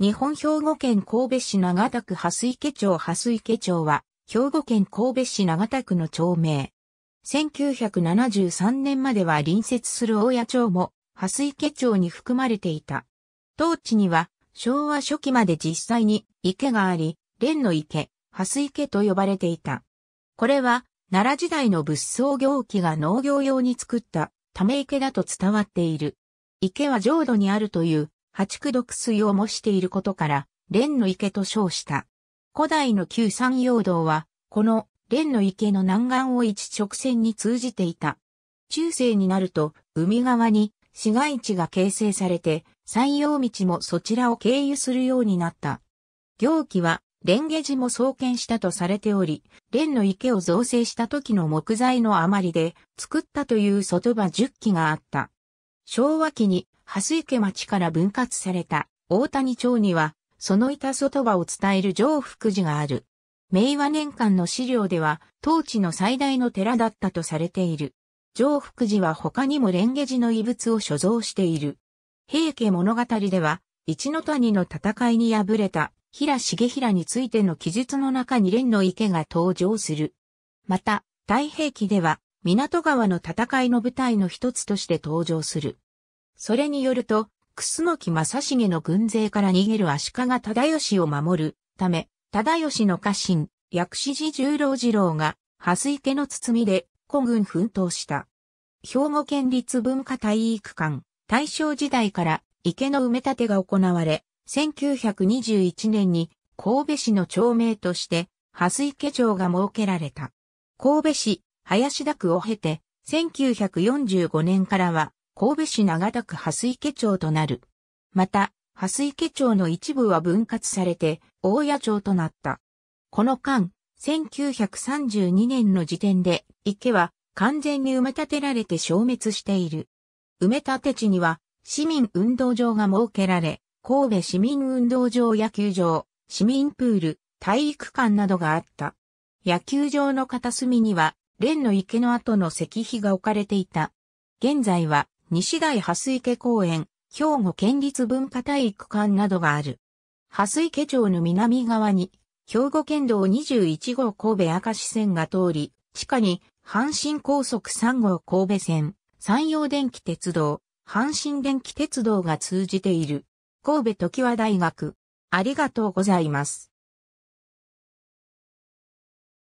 日本兵庫県神戸市長田区蓮池町蓮池町は、兵庫県神戸市長田区の町名。1973年までは隣接する大谷町も、蓮池町に含まれていた。当地には、昭和初期まで実際に池があり、蓮の池、蓮池と呼ばれていた。これは、奈良時代の物僧行機が農業用に作った、ため池だと伝わっている。池は浄土にあるという八九毒水を模していることから、蓮の池と称した。古代の旧山陽道は、この蓮の池の南岸を一直線に通じていた。中世になると、海側に市街地が形成されて、山陽道もそちらを経由するようになった。行基は、蓮華寺も創建したとされており、蓮の池を造成した時の木材の余りで作ったという外場10基があった。昭和期に蓮池町から分割された大谷町には、そのいた外場を伝える上福寺がある。明和年間の資料では、当地の最大の寺だったとされている。上福寺は他にも蓮華寺の遺物を所蔵している。平家物語では、一の谷の戦いに敗れた平重平についての記述の中に蓮の池が登場する。また、太平記では、港川の戦いの舞台の一つとして登場する。それによると、楠木正成の軍勢から逃げる足利忠義を守るため、忠義の家臣、薬師寺十郎次郎が、蓮池の包みで、古軍奮闘した。兵庫県立文化体育館、大正時代から池の埋め立てが行われ、1921年に神戸市の町名として、蓮池町が設けられた。神戸市、林田区を経て、1945年からは、神戸市長田区蓮池町となる。また、蓮池町の一部は分割されて、大谷町となった。この間、1932年の時点で、池は完全に埋め立てられて消滅している。埋め立て地には、市民運動場が設けられ、神戸市民運動場野球場、市民プール、体育館などがあった。野球場の片隅には、蓮の池の後の石碑が置かれていた。現在は、西大蓮池公園、兵庫県立文化体育館などがある。蓮池町の南側に、兵庫県道21号神戸明石線が通り、地下に、阪神高速3号神戸線、山陽電気鉄道、阪神電気鉄道が通じている。神戸時和大学。ありがとうございます。